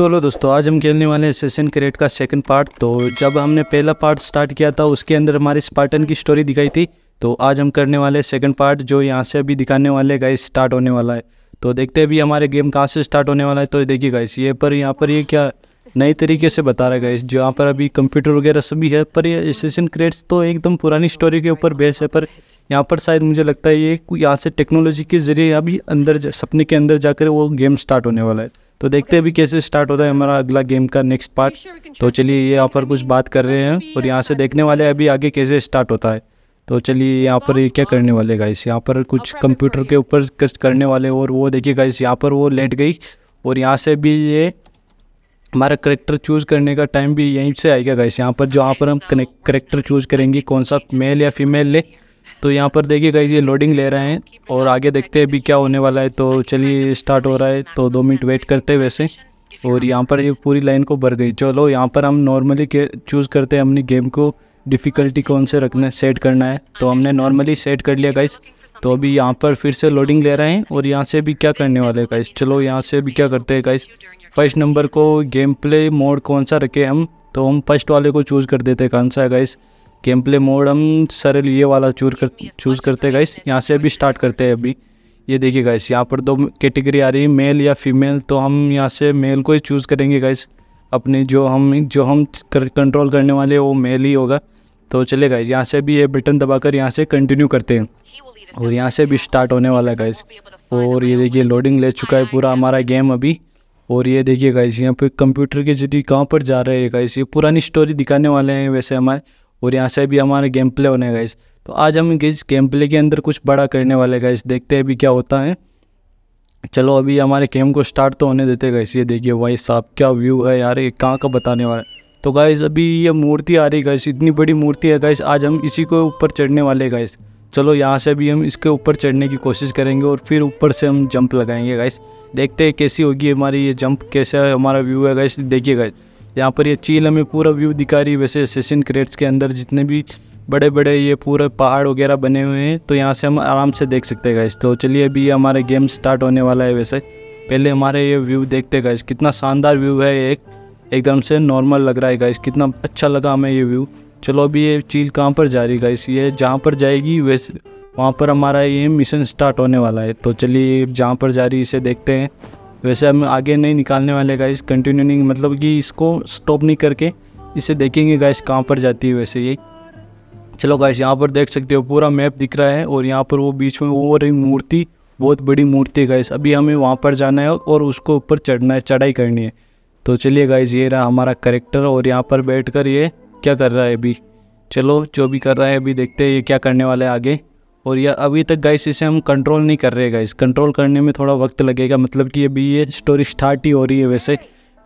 तो हेलो दोस्तों आज हम खेलने वाले हैं सेशन क्रिएट का सेकंड पार्ट तो जब हमने पहला पार्ट स्टार्ट किया था उसके अंदर हमारे स्पार्टन की स्टोरी दिखाई थी तो आज हम करने वाले सेकंड पार्ट जो यहाँ से अभी दिखाने वाले गाइस स्टार्ट होने वाला है तो देखते अभी हमारे गेम कहाँ से स्टार्ट होने वाला है तो देखिए गाइस ये पर यहाँ पर ये क्या नए तरीके से बता रहा है गाइस यहाँ पर अभी कंप्यूटर वगैरह सभी है पर ये सेशन क्रिएट्स तो एकदम पुरानी स्टोरी के ऊपर बेस है पर यहाँ पर शायद मुझे लगता है ये यहाँ से टेक्नोलॉजी के ज़रिए अभी अंदर सपने के अंदर जाकर वो गेम स्टार्ट होने वाला है तो देखते हैं अभी कैसे स्टार्ट होता है हमारा अगला गेम का नेक्स्ट पार्ट तो चलिए ये यहाँ पर कुछ बात कर रहे हैं और यहाँ से देखने वाले अभी आगे कैसे स्टार्ट होता है तो चलिए यहाँ पर ये क्या करने वाले गाइस यहाँ पर कुछ कंप्यूटर के ऊपर करने वाले और वो देखिए गाइस यहाँ पर वो लेट गई और यहाँ से भी ये हमारा करेक्टर चूज़ करने का टाइम भी यहीं से आएगा गाइस यहाँ पर जो यहाँ पर हम करेक्टर चूज़ करेंगे कौन सा मेल या फीमेल ले तो यहाँ पर देखिए गाइज ये लोडिंग ले रहे हैं और आगे देखते हैं अभी क्या होने वाला है तो चलिए स्टार्ट हो रहा है तो दो मिनट वेट करते वैसे और यहाँ पर ये पूरी लाइन को भर गई चलो यहाँ पर हम नॉर्मली चूज़ करते हैं अपनी गेम को डिफ़िकल्टी कौन से रखने सेट करना है तो हमने नॉर्मली सेट कर लिया गाइज तो अभी यहाँ पर फिर से लोडिंग ले रहे हैं और यहाँ से भी क्या करने वाले हैं गाइज चलो यहाँ से भी क्या करते हैं गाइज फर्स्ट नंबर को गेम प्ले मोड कौन सा रखे हम तो हम फर्स्ट वाले को चूज़ कर देते हैं कौन सा है गाइज़ गेम प्ले मोड हम सर ये वाला चूज कर चूज़ करते हैं गाइस यहाँ से अभी स्टार्ट करते हैं अभी ये देखिए गाइस यहाँ पर दो कैटेगरी आ रही है मेल या फीमेल तो हम यहाँ से मेल को ही चूज़ करेंगे गाइस अपने जो हम जो हम कर, कंट्रोल करने वाले वो मेल ही होगा तो चले गाइस यहाँ से भी ये बटन दबाकर यहाँ से कंटिन्यू करते हैं और यहाँ से भी स्टार्ट होने वाला है गाइस और ये देखिए लोडिंग ले चुका है पूरा हमारा गेम अभी और ये देखिए गाइस यहाँ पे कंप्यूटर के जरिए कहाँ पर जा रहे हैं गाइस ये पुरानी स्टोरी दिखाने वाले हैं वैसे हमारे और यहाँ से भी हमारा गेम प्ले होने गाइस तो आज हम इस गेम प्ले के अंदर कुछ बड़ा करने वाले गाइस देखते हैं अभी क्या होता है चलो अभी हमारे गेम को स्टार्ट तो होने देते गाइस ये देखिए वाई साहब क्या व्यू है यार ये कहाँ का बताने वाला है तो गाइस अभी ये मूर्ति आ रही गाइस इतनी बड़ी मूर्ति है गाइस आज हम इसी को ऊपर चढ़ने वाले गाइस चलो यहाँ से भी हम इसके ऊपर चढ़ने की कोशिश करेंगे और फिर ऊपर से हम जंप लगाएंगे गाइस देखते हैं कैसी होगी हमारी ये जंप कैसा हमारा व्यू है गाइस देखिए गाइस यहाँ पर ये चील हमें पूरा व्यू दिखा रही है वैसे सेशन क्रेट्स के अंदर जितने भी बड़े बड़े ये पूरे पहाड़ वगैरह बने हुए हैं तो यहाँ से हम आराम से देख सकते हैं गाइस तो चलिए अभी हमारे गेम स्टार्ट होने वाला है वैसे पहले हमारे ये व्यू देखते गए कितना शानदार व्यू है एक एकदम से नॉर्मल लग रहा है गाइस कितना अच्छा लगा हमें ये व्यू चलो अभी ये चील कहाँ पर जा रही है गाइस ये जहाँ पर जाएगी वैसे वहाँ पर हमारा ये मिशन स्टार्ट होने वाला है तो चलिए जहाँ पर जा रही है इसे देखते हैं वैसे हम आगे नहीं निकालने वाले गाइस नहीं मतलब कि इसको स्टॉप नहीं करके इसे देखेंगे गाइस कहाँ पर जाती है वैसे ये चलो गाइस यहाँ पर देख सकते हो पूरा मैप दिख रहा है और यहाँ पर वो बीच में वो रही मूर्ति बहुत बड़ी मूर्ति है गाइस अभी हमें वहाँ पर जाना है और उसको ऊपर चढ़ना है चढ़ाई करनी है तो चलिए गाइस ये रहा हमारा करेक्टर और यहाँ पर बैठ कर ये क्या कर रहा है अभी चलो जो भी कर रहा है अभी देखते हैं ये क्या करने वाला है आगे और यह अभी तक गाइस इसे हम कंट्रोल नहीं कर रहे गाइस कंट्रोल करने में थोड़ा वक्त लगेगा मतलब कि अभी ये स्टोरी स्टार्ट ही हो रही है वैसे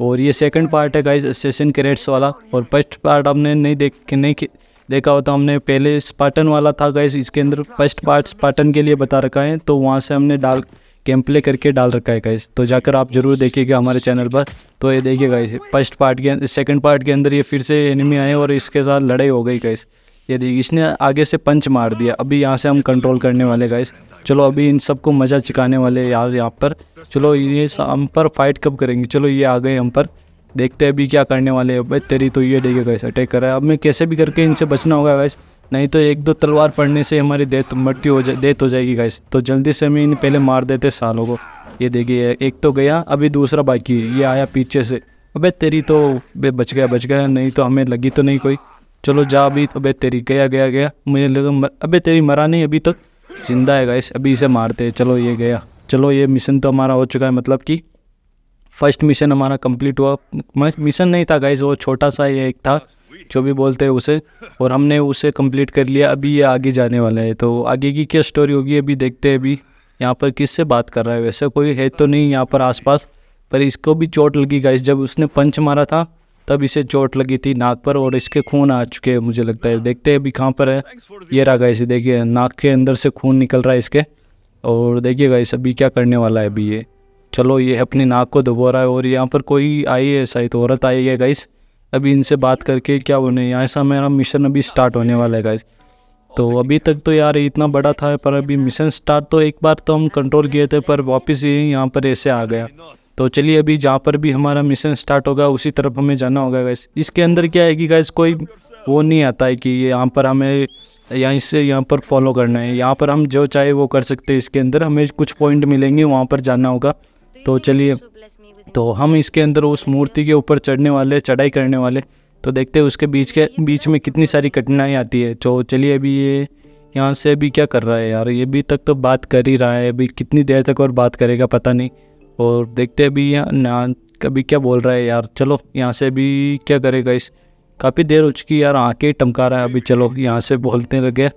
और ये सेकंड पार्ट है गाइस सेशन क्रेड्स वाला और फर्स्ट पार्ट आपने नहीं देख नहीं देखा होता तो हमने पहले स्पार्टन वाला था गाइस इसके अंदर फर्स्ट पार्ट स्पार्टन के लिए बता रखा है तो वहाँ से हमने डाल गेम प्ले करके डाल रखा है गाइस तो जाकर आप जरूर देखिएगा हमारे चैनल पर तो ये देखिए गाइस फर्स्ट पार्ट के सेकंड पार्ट के अंदर ये फिर से एनिमी आए और इसके साथ लड़ाई हो गई गाइस ये देखिए इसने आगे से पंच मार दिया अभी यहाँ से हम कंट्रोल करने वाले गाइस चलो अभी इन सबको मज़ा चिकाने वाले यार यहाँ पर चलो ये हम पर फाइट कब करेंगे चलो ये आ गए हम पर देखते हैं अभी क्या करने वाले हैं भाई तेरी तो ये देखिए गैस अटैक कर रहा है अब मैं कैसे भी करके इनसे बचना होगा गैस नहीं तो एक दो तलवार पड़ने से हमारी डेथ मृत्यु हो जाए डेथ हो जाएगी गैस तो जल्दी से हम इन पहले मार देते सालों को ये देखिए एक तो गया अभी दूसरा बाकी ये आया पीछे से अबे तेरी तो बे बच गया बच गया नहीं तो हमें लगी तो नहीं कोई चलो जा अभी अबे तेरी गया गया गया मुझे लगा अबे तेरी मरा नहीं अभी तक तो जिंदा है गाइस अभी इसे मारते हैं चलो ये गया चलो ये मिशन तो हमारा हो चुका है मतलब कि फर्स्ट मिशन हमारा कंप्लीट हुआ मिशन नहीं था गाइस वो छोटा सा ये एक था जो भी बोलते हैं उसे और हमने उसे कंप्लीट कर लिया अभी ये आगे जाने वाला है तो आगे की क्या स्टोरी होगी अभी देखते हैं अभी यहाँ पर किससे बात कर रहा है वैसे कोई है तो नहीं यहाँ पर आसपास पर इसको भी चोट लगी गाइस जब उसने पंच मारा था तब इसे चोट लगी थी नाक पर और इसके खून आ चुके हैं मुझे लगता है देखते हैं अभी कहाँ पर है ये रहा गाइस देखिए नाक के अंदर से खून निकल रहा है इसके और देखिए गाइस अभी क्या करने वाला है अभी ये चलो ये अपनी नाक को दबो रहा है और यहाँ पर कोई आई है शायद औरत आई है गाइस अभी इनसे बात करके क्या होने यहाँ मेरा मिशन अभी स्टार्ट होने वाला है गाइस तो अभी तक तो यार इतना बड़ा था पर अभी मिशन स्टार्ट तो एक बार तो हम कंट्रोल किए थे पर वापस ये यहाँ पर ऐसे आ गया तो चलिए अभी जहाँ पर भी हमारा मिशन स्टार्ट होगा उसी तरफ हमें जाना होगा गैस इसके अंदर क्या है कि गैस कोई वो नहीं आता है कि यहाँ पर हमें यहाँ से यहाँ पर फॉलो करना है यहाँ पर हम जो चाहे वो कर सकते हैं इसके अंदर हमें कुछ पॉइंट मिलेंगे वहाँ पर जाना होगा तो चलिए तो हम इसके अंदर उस मूर्ति के ऊपर चढ़ने वाले चढ़ाई करने वाले तो देखते हैं उसके बीच के बीच में कितनी सारी कठिनाई आती है तो चलिए अभी ये यहाँ से अभी क्या कर रहा है यार ये अभी तक तो बात कर ही रहा है अभी कितनी देर तक और बात करेगा पता नहीं और देखते अभी यहाँ कभी क्या बोल रहा है यार चलो यहाँ से अभी क्या करेगा इस काफ़ी देर हो चुकी यार आके टमका रहा है अभी चलो यहाँ से बोलते लगे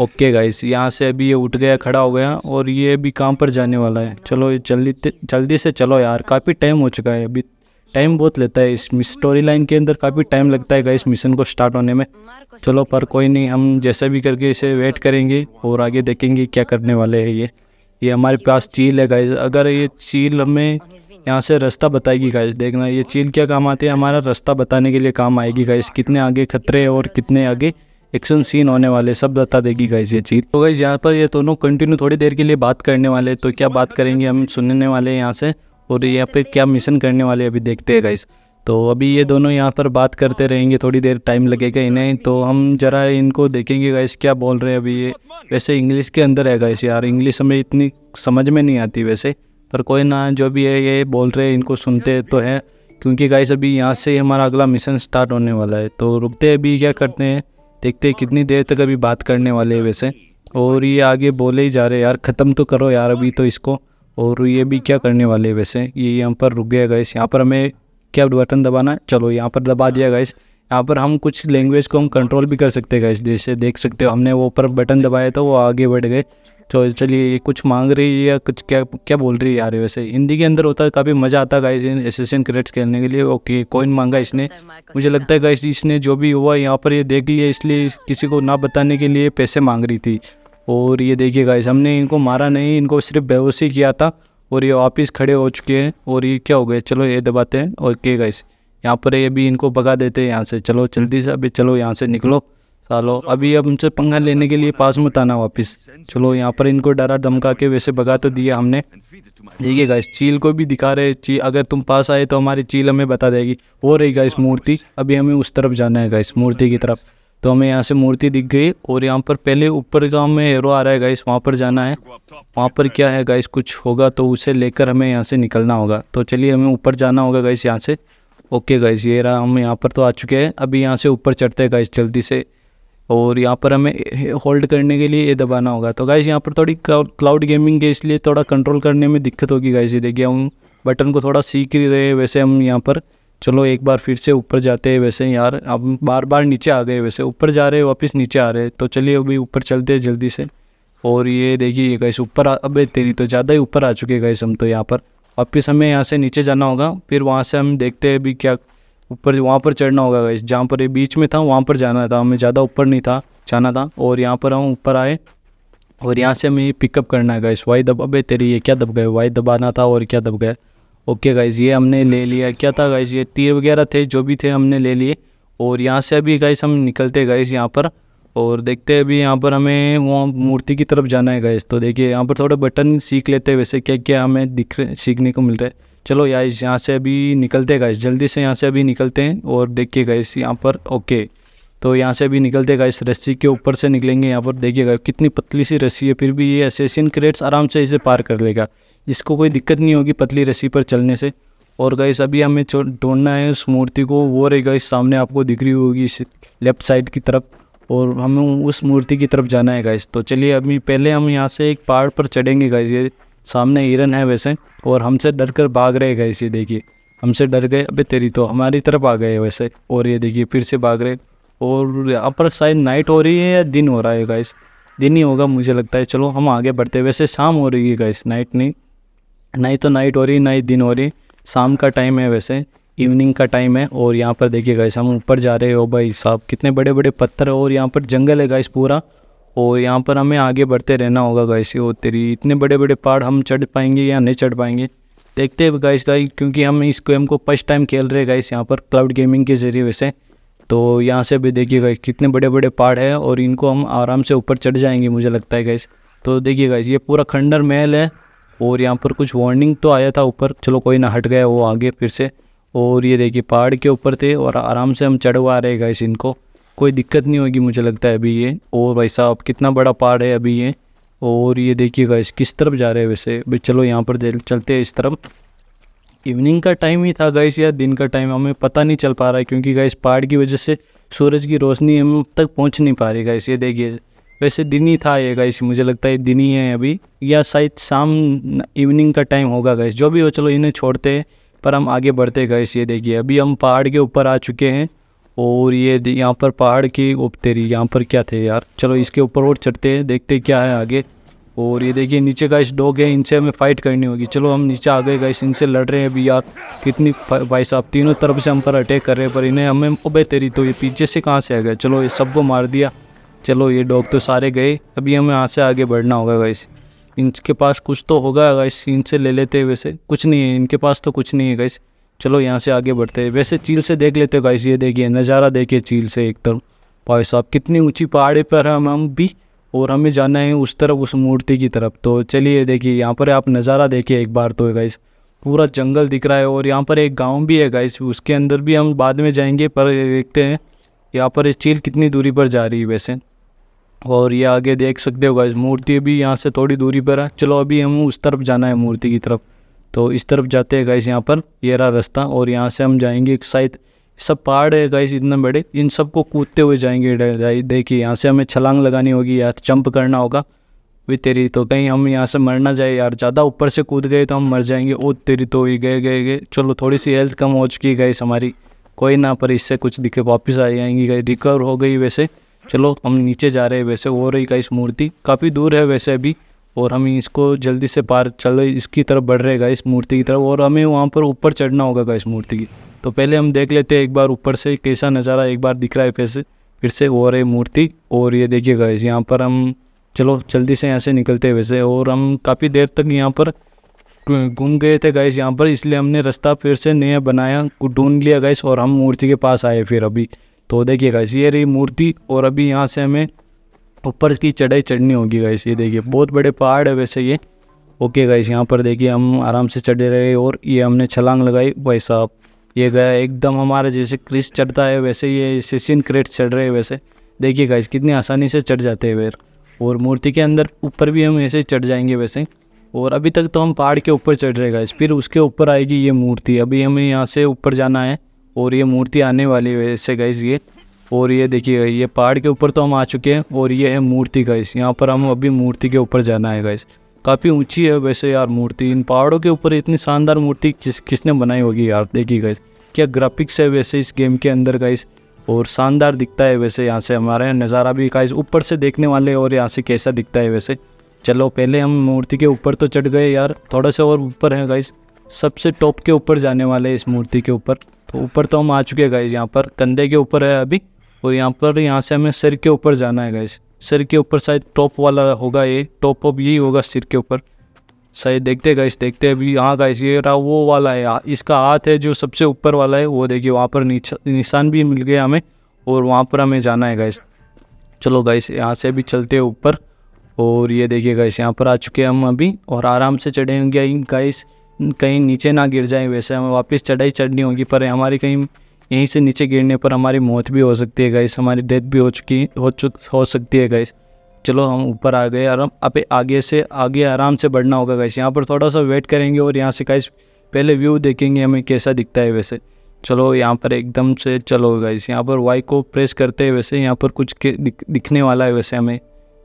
ओके गाइस यहाँ से अभी ये उठ गया खड़ा हो गया और ये अभी काम पर जाने वाला है चलो ये जल्दी जल्दी से चलो यार काफ़ी टाइम हो चुका है अभी टाइम बहुत लेता है इस स्टोरी लाइन के अंदर काफ़ी टाइम लगता है गाइस मिशन को स्टार्ट होने में चलो पर कोई नहीं हम जैसे भी करके इसे वेट करेंगे और आगे देखेंगे क्या करने वाले हैं ये ये हमारे पास चील है गाइज अगर ये चील हमें यहाँ से रास्ता बताएगी गाइज देखना ये चील क्या काम आती है हमारा रास्ता बताने के लिए काम आएगी गाइज कितने आगे खतरे और कितने आगे एक्शन सीन होने वाले सब बता देगी गाइज ये चील तो गाइज यहाँ पर ये दोनों कंटिन्यू थोड़ी देर के लिए बात करने वाले तो क्या बात करेंगे हम सुनने वाले यहाँ से और यहाँ पे क्या मिशन करने वाले अभी देखते हैं गाइज तो अभी ये दोनों यहाँ पर बात करते रहेंगे थोड़ी देर टाइम लगेगा इन्हें तो हम ज़रा इनको देखेंगे गाइस क्या बोल रहे हैं अभी ये वैसे इंग्लिश के अंदर है गाइस यार इंग्लिश हमें इतनी समझ में नहीं आती वैसे पर कोई ना जो भी है ये बोल रहे हैं इनको सुनते तो हैं क्योंकि गाइस अभी यहाँ से हमारा अगला मिशन स्टार्ट होने वाला है तो रुकते अभी क्या करते हैं देखते कितनी देर तक अभी बात करने वाले हैं वैसे और ये आगे बोले ही जा रहे यार ख़त्म तो करो यार अभी तो इसको और ये भी क्या करने वाले हैं वैसे ये यहाँ पर रुक गया गाइस यहाँ पर हमें क्या बटन दबाना चलो यहाँ पर दबा दिया गाइस हाँ। यहाँ पर हम कुछ लैंग्वेज को हम कंट्रोल भी कर सकते हैं गाइस जैसे देख सकते हो हमने वो ऊपर बटन दबाया तो वो आगे बढ़ गए तो चलिए ये कुछ मांग रही है या कुछ क्या क्या बोल रही है यार वैसे हिंदी के अंदर होता है काफ़ी मज़ा आता है गाइस इन एसेसन क्रेड्स खेलने के लिए ओके कोइन मांगा इसने मुझे लगता है गाइस इसने जो भी हुआ यहाँ पर ये देख लिया इसलिए किसी को ना बताने के लिए पैसे मांग रही थी और ये देखिए गाइस हमने इनको मारा नहीं इनको सिर्फ बेहोशी किया था और ये वापिस खड़े हो चुके हैं और ये क्या हो गए चलो ये दबाते हैं और के गए यहाँ पर ये भी इनको भगा देते हैं यहाँ से चलो जल्दी से अभी चलो यहाँ से निकलो सालो अभी अब उनसे पंखा लेने के लिए पास मत आना वापस चलो यहाँ पर इनको डरा धमका के वैसे भगा तो दिया हमने ठीक है गाइस चील को भी दिखा रहे चील अगर तुम पास आए तो हमारी चील हमें बता देगी हो रही गाइस मूर्ति अभी हमें उस तरफ जाना है गाइस मूर्ति की तरफ तो हमें यहाँ से मूर्ति दिख गई और यहाँ पर पहले ऊपर गांव में एरो आ रहा है गाइस वहाँ पर जाना है वहाँ पर क्या है गाइस कुछ होगा तो उसे लेकर हमें यहाँ से निकलना होगा तो चलिए हमें ऊपर जाना होगा गाइस यहाँ से ओके गाइस ये रहा हम यहाँ पर तो आ चुके हैं अभी यहाँ से ऊपर चढ़ते हैं गाइस जल्दी से और यहाँ पर हमें होल्ड करने के लिए ये दबाना होगा तो गाइस यहाँ पर थोड़ी क्लाउड गेमिंग है इसलिए थोड़ा कंट्रोल करने में दिक्कत होगी गाइस ये देखिए हम बटन को थोड़ा सीख ही रहे वैसे हम यहाँ पर चलो एक बार फिर से ऊपर जाते हैं वैसे यार अब बार बार नीचे आ गए वैसे ऊपर जा रहे वापस नीचे आ रहे तो चलिए अभी ऊपर चलते हैं जल्दी से और ये देखिए ये गैस ऊपर अब तेरी तो ज़्यादा ही ऊपर आ चुके गए हम तो यहाँ पर वापिस हमें यहाँ से नीचे जाना होगा फिर वहाँ से हम देखते हैं अभी क्या ऊपर वहाँ पर चढ़ना होगा गैस जहाँ पर ये बीच में था वहाँ पर जाना था हमें ज़्यादा ऊपर नहीं था जाना था और यहाँ पर हम ऊपर आए और यहाँ से हमें पिकअप करना है गैस वाई दब अबे तेरी ये क्या दब गए वाई दबाना था और क्या दब गया ओके गाइज़ ये हमने ले लिया क्या था गाइज़ ये तीर वगैरह थे जो भी थे हमने ले लिए और यहाँ से अभी गाइस हम निकलते गाइस यहाँ पर और देखते हैं अभी यहाँ पर हमें वहाँ मूर्ति की तरफ जाना है गाइस तो देखिए यहाँ पर थोड़े बटन सीख लेते हैं वैसे क्या क्या हमें दिख सीखने को मिल रहा है चलो गाइस यहाँ से अभी निकलते गाइस जल्दी से यहाँ से अभी निकलते हैं और देखिए इस यहाँ पर ओके तो यहाँ से अभी निकलते गाइस रस्सी के ऊपर से निकलेंगे यहाँ पर देखिएगा कितनी पतली सी रस्सी है फिर भी ये असेसिन क्रेट्स आराम से इसे पार कर लेगा इसको कोई दिक्कत नहीं होगी पतली रस्सी पर चलने से और गाइस अभी हमें ढूंढना है उस मूर्ति को वो रही गाइस सामने आपको दिख रही होगी इस लेफ़्ट साइड की तरफ और हमें उस मूर्ति की तरफ जाना है गाइस तो चलिए अभी पहले हम यहाँ से एक पहाड़ पर चढ़ेंगे गाइस ये सामने हिरन है वैसे और हमसे डर कर भाग रहे गाइस ये देखिए हमसे डर गए अबे तेरी तो हमारी तरफ आ गए वैसे और ये देखिए फिर से भाग रहे और यहाँ पर शायद नाइट हो रही है या दिन हो रहा है गाइस दिन ही होगा मुझे लगता है चलो हम आगे बढ़ते वैसे शाम हो रही है गाइस नाइट नहीं ना ही तो नाइट हो रही ना ही दिन हो रही शाम का टाइम है वैसे इवनिंग का टाइम है और यहाँ पर देखिए गाइस हम ऊपर जा रहे हो भाई साहब कितने बड़े बड़े पत्थर है और यहाँ पर जंगल है गाइस पूरा और यहाँ पर हमें आगे बढ़ते रहना होगा गाइस ओ तेरी इतने बड़े बड़े पहाड़ हम चढ़ पाएंगे या नहीं चढ़ पाएंगे देखते हैं गाइस गाइस क्योंकि हम इस गेम को फर्स्ट टाइम खेल रहे गाइस यहाँ पर क्लाउड गेमिंग के ज़रिए वैसे तो यहाँ से भी देखिए गाइस कितने बड़े बड़े पहाड़ है और इनको हम आराम से ऊपर चढ़ जाएंगे मुझे लगता है गाइस तो देखिए गाइस ये पूरा खंडर महल है और यहाँ पर कुछ वार्निंग तो आया था ऊपर चलो कोई ना हट गया वो आगे फिर से और ये देखिए पहाड़ के ऊपर थे और आराम से हम चढ़वा रहे गए इनको कोई दिक्कत नहीं होगी मुझे लगता है अभी ये और भाई साहब कितना बड़ा पहाड़ है अभी ये और ये देखिए गए किस तरफ जा रहे हैं वैसे भाई चलो यहाँ पर चलते हैं इस तरफ इवनिंग का टाइम ही था गाइस या दिन का टाइम हमें पता नहीं चल पा रहा है क्योंकि गाइस पहाड़ की वजह से सूरज की रोशनी हम तक पहुँच नहीं पा रही गाइस ये देखिए वैसे दिन ही था ये गाइस मुझे लगता है दिन ही है अभी या शायद शाम इवनिंग का टाइम होगा गाइस जो भी हो चलो इन्हें छोड़ते पर हम आगे बढ़ते गाइस ये देखिए अभी हम पहाड़ के ऊपर आ चुके हैं और ये यहाँ पर पहाड़ की उपतेरी यहाँ पर क्या थे यार चलो इसके ऊपर और चढ़ते हैं देखते क्या है आगे और ये देखिए नीचे का इस डॉग है इनसे हमें फ़ाइट करनी होगी चलो हम नीचे आ गए गाइस इनसे लड़ रहे हैं अभी यार कितनी भाई साहब तीनों तरफ से हम पर अटैक कर रहे हैं पर इन्हें हमें उबे तेरी तो ये पीछे से कहाँ से आ गए चलो ये सबको मार दिया चलो ये डॉग तो सारे गए अभी हमें यहाँ से आगे बढ़ना होगा गाइस इनके पास कुछ तो होगा गाइस इनसे ले लेते हैं वैसे कुछ नहीं है इनके पास तो कुछ नहीं है गाइस चलो यहाँ से आगे बढ़ते हैं वैसे चील से देख लेते हो गाइस ये देखिए नज़ारा देखिए चील से एक तरफ भाई साहब कितनी ऊँची पहाड़ी पर हम हम भी और हमें जाना है उस तरफ उस मूर्ति की तरफ तो चलिए देखिए यहाँ पर आप नज़ारा देखिए एक बार तो गाइस पूरा जंगल दिख रहा है और यहाँ पर एक गांव भी है गाइस उसके अंदर भी हम बाद में जाएंगे पर देखते हैं यहाँ पर चील कितनी दूरी पर जा रही है वैसे और ये आगे देख सकते हो गाइस मूर्ति भी यहाँ से थोड़ी दूरी पर है चलो अभी हम उस तरफ जाना है मूर्ति की तरफ तो इस तरफ जाते हैं गाइस यहाँ पर ये रहा रास्ता और यहाँ से हम जाएंगे एक साइड सब पहाड़ है गाइस इतने बड़े इन सबको कूदते हुए जाएंगे देखिए यहाँ से हमें छलांग लगानी होगी या जंप करना होगा वे तेरी तो कहीं हम यहाँ से मर ना जाए यार ज़्यादा ऊपर से कूद गए तो हम मर जाएंगे ओ तेरी तो ही गए गए गए चलो थोड़ी सी हेल्थ कम हो चुकी है गाइस हमारी कोई ना पर इससे कुछ दिखे वापस आ जाएंगी गाइस रिकवर हो गई वैसे चलो हम नीचे जा रहे हैं वैसे हो रही का इस मूर्ति काफ़ी दूर है वैसे अभी और हम इसको जल्दी से पार चल इसकी तरफ बढ़ रहेगा इस मूर्ति की तरफ और हमें वहाँ पर ऊपर चढ़ना होगा इस मूर्ति की तो पहले हम देख लेते हैं एक बार ऊपर से कैसा नज़ारा एक बार दिख रहा है फिर से फिर से और रही मूर्ति और ये देखिए गाइस यहाँ पर हम चलो जल्दी से यहाँ से निकलते हैं वैसे और हम काफ़ी देर तक यहाँ पर घूम गए थे गाइस यहाँ पर इसलिए हमने रास्ता फिर से नया बनाया ढूंढ लिया गाइस और हम मूर्ति के पास आए फिर अभी तो देखिए गाइस ये रही मूर्ति और अभी यहाँ से हमें ऊपर की चढ़ाई चढ़नी होगी गाइस ये देखिए बहुत बड़े पहाड़ है वैसे ये ओके गाइस यहाँ पर देखिए हम आराम से चढ़े रहे और ये हमने छलांग लगाई भाई साहब ये गया एकदम हमारे जैसे क्रिस चढ़ता है वैसे ये सिसिन क्रेट चढ़ रहे हैं वैसे देखिए गाइस कितनी आसानी से चढ़ जाते हैं वेर और मूर्ति के अंदर ऊपर भी हम ऐसे चढ़ जाएंगे वैसे और अभी तक तो हम पहाड़ के ऊपर चढ़ रहे गाइस फिर उसके ऊपर आएगी ये मूर्ति अभी हमें यहाँ से ऊपर जाना है और ये मूर्ति आने वाली है इससे गई ये और ये देखिए ये पहाड़ के ऊपर तो हम आ चुके हैं और ये है मूर्ति गैस यहाँ पर हम अभी मूर्ति के ऊपर जाना है गैस काफ़ी ऊंची है वैसे यार मूर्ति इन पहाड़ों के ऊपर इतनी शानदार मूर्ति किस किसने बनाई होगी यार देखिए गैस क्या ग्राफिक्स है वैसे इस गेम के अंदर गैस और शानदार दिखता है वैसे यहाँ से हमारे नज़ारा भी गाइस ऊपर से देखने वाले और यहाँ से कैसा दिखता है वैसे चलो पहले हम मूर्ति के ऊपर तो चढ़ गए यार थोड़ा सा और ऊपर है गाइस सबसे टॉप के ऊपर जाने वाले इस मूर्ति के ऊपर तो ऊपर तो हम आ चुके हैं गाइज यहाँ पर कंधे के ऊपर है अभी और यहाँ पर यहाँ से हमें सिर के ऊपर जाना है गाइज सिर के ऊपर शायद टॉप वाला होगा ये टॉप ऑफ यही होगा सिर के ऊपर शायद देखते हैं गाइस देखते हैं अभी हाँ गाइस ये रहा वो वाला है इसका हाथ है जो सबसे ऊपर वाला है वो देखिए वहाँ पर निशान भी मिल गया हमें और वहाँ पर हमें जाना है गाइस चलो गाइस यहाँ से भी चलते हैं ऊपर और ये देखिए गाइस यहाँ पर आ चुके हैं हम अभी और आराम से चढ़ेंगे गाइस कहीं नीचे ना गिर जाए वैसे हमें वापस चढ़ाई चढ़नी होगी पर हमारी कहीं यहीं से नीचे गिरने पर हमारी मौत भी हो सकती है गाइस हमारी डेथ भी हो चुकी हो चुक हो सकती है गाइस चलो हम ऊपर आ गए आराम आप आगे से आगे आराम से बढ़ना होगा गाइस यहाँ पर थोड़ा सा वेट करेंगे और यहाँ से गाइस पहले व्यू देखेंगे हमें कैसा दिखता है वैसे चलो यहाँ पर एकदम से चलो गाइस यहाँ पर वाई को प्रेस करते हैं वैसे यहाँ पर कुछ दिख, दिखने वाला है वैसे हमें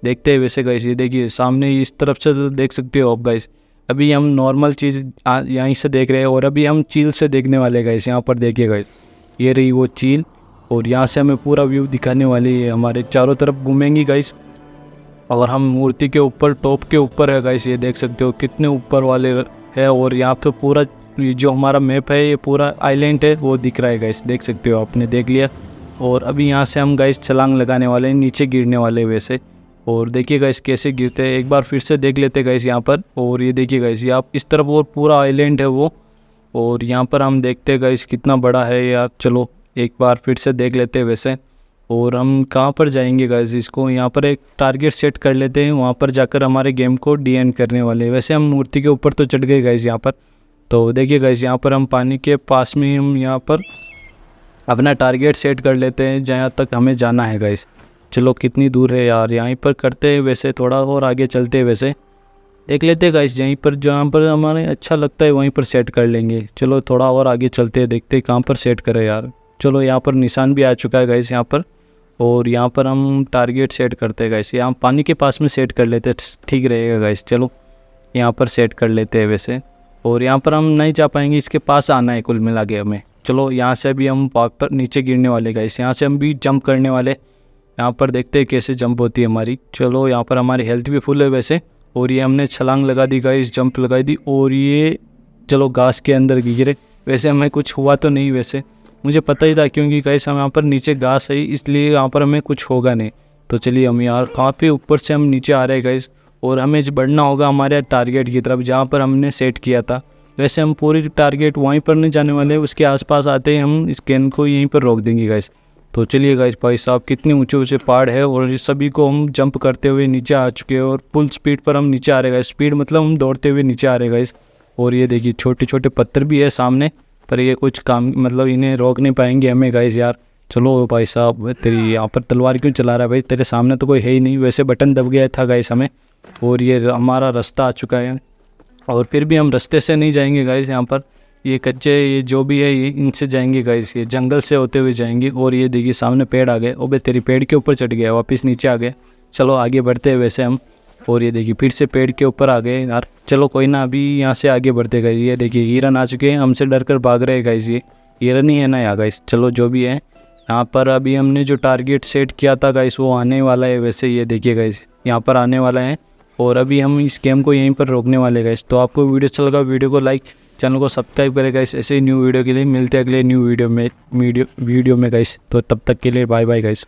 देखते हैं वैसे गाइस ये देखिए सामने इस तरफ से तो देख सकते हो आप गाइस अभी हम नॉर्मल चीज़ यहीं से देख रहे हैं और अभी हम चील से देखने वाले गए यहाँ पर देखिए गए ये रही वो चील और यहाँ से हमें पूरा व्यू दिखाने वाली है हमारे चारों तरफ घूमेंगी गाइस और हम मूर्ति के ऊपर टॉप के ऊपर है गाइस ये देख सकते हो कितने ऊपर वाले है और यहाँ पे पूरा जो हमारा मैप है ये पूरा आइलैंड है वो दिख रहा है गाइस देख सकते हो आपने देख लिया और अभी यहाँ से हम गाइस छलांग लगाने वाले हैं नीचे गिरने वाले वैसे और देखिए गाइस कैसे गिरते हैं एक बार फिर से देख लेते गाइस यहाँ पर और ये देखिए गाइस ये आप इस तरफ और पूरा आइलैंड है वो और यहाँ पर हम देखते हैं गाइस कितना बड़ा है यार चलो एक बार फिर से देख लेते हैं वैसे और हम कहाँ पर जाएंगे गाइस इसको यहाँ पर एक टारगेट सेट कर लेते हैं वहाँ पर जाकर हमारे गेम को डी एंड करने वाले हैं वैसे हम मूर्ति के ऊपर तो चढ़ गए गाइस यहाँ पर तो देखिए गाइस यहाँ पर हम पानी के पास में हम यहाँ पर अपना टारगेट सेट कर लेते हैं जहाँ तक हमें जाना है गाइस चलो कितनी दूर है यार यहीं पर करते हैं वैसे थोड़ा और आगे चलते हैं वैसे देख लेते गाइस यहीं पर जहाँ पर हमारे अच्छा लगता है वहीं पर सेट कर लेंगे चलो थोड़ा और आगे चलते हैं देखते हैं कहाँ पर सेट करें यार चलो यहाँ पर निशान भी आ चुका है गाइस यहाँ पर और यहाँ पर हम टारगेट सेट करते हैं गाइस यहाँ पानी के पास में सेट कर लेते ठीक रहेगा गाइस चलो यहाँ पर सेट कर लेते हैं वैसे और यहाँ पर हम नहीं जा पाएंगे इसके पास आना है कुल मिला के हमें चलो यहाँ से अभी हम पाक पर नीचे गिरने वाले गाइस यहाँ से हम भी जंप करने वाले यहाँ पर देखते हैं कैसे जंप होती है हमारी चलो यहाँ पर हमारी हेल्थ भी फुल है वैसे और ये हमने छलांग लगा दी गाइस जंप लगाई दी और ये चलो घास के अंदर गिरे वैसे हमें कुछ हुआ तो नहीं वैसे मुझे पता ही था क्योंकि गाइस हम यहाँ पर नीचे घास है इसलिए यहाँ पर हमें कुछ होगा नहीं तो चलिए हम यार काफ़ी ऊपर से हम नीचे आ रहे हैं गाइस और हमें बढ़ना होगा हमारे टारगेट की तरफ जहाँ पर हमने सेट किया था वैसे हम पूरी टारगेट वहीं पर नहीं जाने वाले उसके आसपास आते ही हम इस गेंद को यहीं पर रोक देंगे गाइस तो चलिए गाइस भाई साहब कितने ऊंचे ऊंचे पहाड़ है और ये सभी को हम जंप करते हुए नीचे आ चुके हैं और फुल स्पीड पर हम नीचे आ रहे गाइस स्पीड मतलब हम दौड़ते हुए नीचे आ रहे गाइस और ये देखिए छोटे छोटे पत्थर भी है सामने पर ये कुछ काम मतलब इन्हें रोक नहीं पाएंगे हमें गाइस यार चलो भाई साहब तेरी यहाँ पर तलवार क्यों चला रहा है भाई तेरे सामने तो कोई है ही नहीं वैसे बटन दब गया था गाइस हमें और ये हमारा रास्ता आ चुका है और फिर भी हम रास्ते से नहीं जाएंगे गाइस यहाँ पर ये कच्चे ये जो भी है ये इनसे जाएंगे गाइस ये जंगल से होते हुए जाएंगे और ये देखिए सामने पेड़ आ गए ओबे तेरी पेड़ के ऊपर चढ़ गया वापस नीचे आ गए चलो आगे बढ़ते हैं वैसे हम और ये देखिए फिर से पेड़ के ऊपर आ गए यार चलो कोई ना अभी यहाँ से आगे बढ़ते गए ये देखिए हिरन आ चुके हैं हमसे डर कर भाग रहे गाइस ये हिरन ही है ना यहाँ गाइस चलो जो भी है यहाँ पर अभी हमने जो टारगेट सेट किया था गाइस वो आने वाला है वैसे ये देखिए गाइस यहाँ पर आने वाला है और अभी हम इस गेम को यहीं पर रोकने वाले गाइस तो आपको वीडियो अच्छा लगा वीडियो को लाइक चैनल को सब्सक्राइब करें गाइस ऐसे ही न्यू वीडियो के लिए मिलते हैं अगले न्यू वीडियो में वीडियो वीडियो में गाइस तो तब तक के लिए बाय बाय गाइस